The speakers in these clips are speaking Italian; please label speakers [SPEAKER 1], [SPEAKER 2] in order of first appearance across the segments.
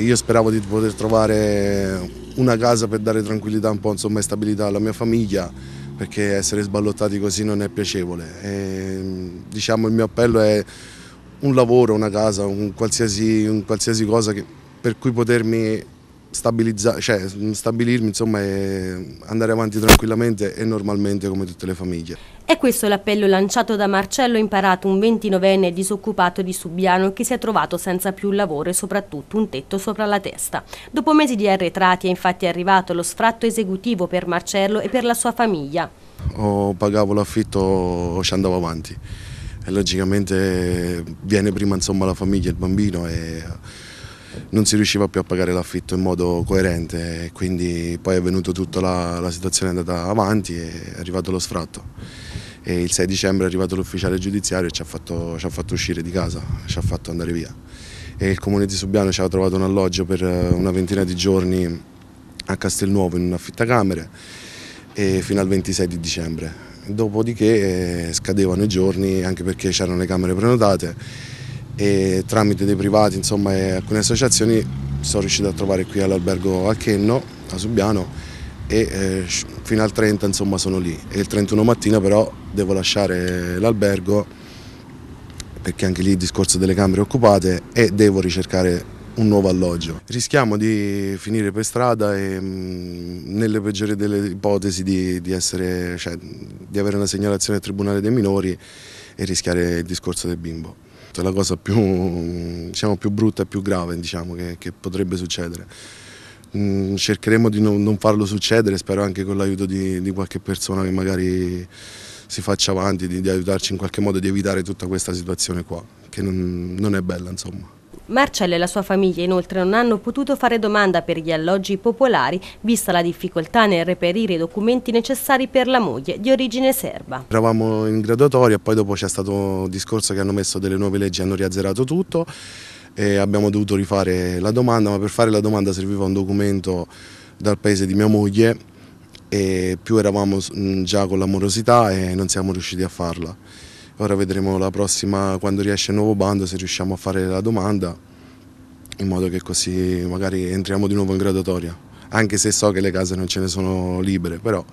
[SPEAKER 1] Io speravo di poter trovare una casa per dare tranquillità un po', insomma, e stabilità alla mia famiglia, perché essere sballottati così non è piacevole. E, diciamo il mio appello è un lavoro, una casa, un qualsiasi, un qualsiasi cosa che, per cui potermi cioè, stabilirmi, insomma, e andare avanti tranquillamente e normalmente come tutte le famiglie.
[SPEAKER 2] E questo l'appello lanciato da Marcello Imparato, un 29enne disoccupato di Subiano che si è trovato senza più lavoro e soprattutto un tetto sopra la testa. Dopo mesi di arretrati è infatti arrivato lo sfratto esecutivo per Marcello e per la sua famiglia.
[SPEAKER 1] O pagavo l'affitto o ci andavo avanti. E logicamente viene prima insomma, la famiglia e il bambino e non si riusciva più a pagare l'affitto in modo coerente, quindi poi è venuto tutta la, la situazione è andata avanti e è arrivato lo sfratto. E il 6 dicembre è arrivato l'ufficiale giudiziario e ci ha, fatto, ci ha fatto uscire di casa, ci ha fatto andare via. E il comune di Subiano ci ha trovato un alloggio per eh, una ventina di giorni a Castelnuovo in un affittacamere fino al 26 di dicembre. Dopodiché eh, scadevano i giorni anche perché c'erano le camere prenotate e tramite dei privati insomma, e alcune associazioni sono riuscito a trovare qui all'albergo Alchenno, a Subiano e eh, fino al 30 insomma, sono lì e il 31 mattina però devo lasciare l'albergo perché anche lì il discorso delle camere occupate e devo ricercare un nuovo alloggio. Rischiamo di finire per strada e mm, nelle peggiori delle ipotesi di, di, essere, cioè, di avere una segnalazione al Tribunale dei Minori e rischiare il discorso del bimbo. È la cosa più, mm, diciamo, più brutta e più grave diciamo, che, che, potrebbe succedere. Mm, cercheremo di non, non farlo succedere, spero anche con l'aiuto di, di, qualche persona che magari si faccia avanti, di, di, aiutarci in qualche modo di evitare tutta questa situazione qua, che non, non è bella insomma.
[SPEAKER 2] Marcello e la sua famiglia inoltre non hanno potuto fare domanda per gli alloggi popolari, vista la difficoltà nel reperire i documenti necessari per la moglie di origine serba.
[SPEAKER 1] Eravamo in graduatoria, poi dopo c'è stato un discorso che hanno messo delle nuove leggi, hanno riazzerato tutto e abbiamo dovuto rifare la domanda, ma per fare la domanda serviva un documento dal paese di mia moglie e più eravamo mm, già con l'amorosità e non siamo riusciti a farla. Ora vedremo la prossima, quando riesce il nuovo bando, se riusciamo a fare la domanda in modo che così magari entriamo di nuovo in graduatoria, anche se so che le case non ce ne sono libere, però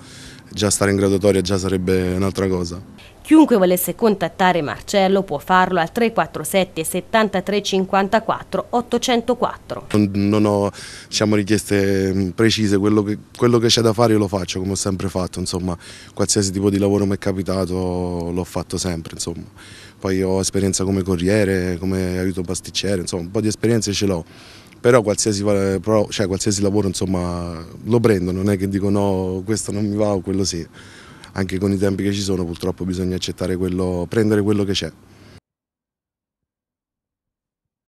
[SPEAKER 1] già stare in graduatoria già sarebbe un'altra cosa.
[SPEAKER 2] Chiunque volesse contattare Marcello può farlo al 347 73 54 804.
[SPEAKER 1] Non, ho diciamo, richieste mm, precise, quello che, quello che c'è da fare io lo faccio come ho sempre fatto, insomma, qualsiasi tipo di lavoro mi è capitato l'ho fatto sempre, insomma. Poi ho esperienza come corriere, come aiuto pasticcere, insomma, un po' di esperienze ce l'ho però qualsiasi, cioè, qualsiasi lavoro insomma, lo prendo, non è che dico no, questo non mi va o quello sì anche con i tempi che ci sono purtroppo bisogna accettare quello, prendere quello che c'è.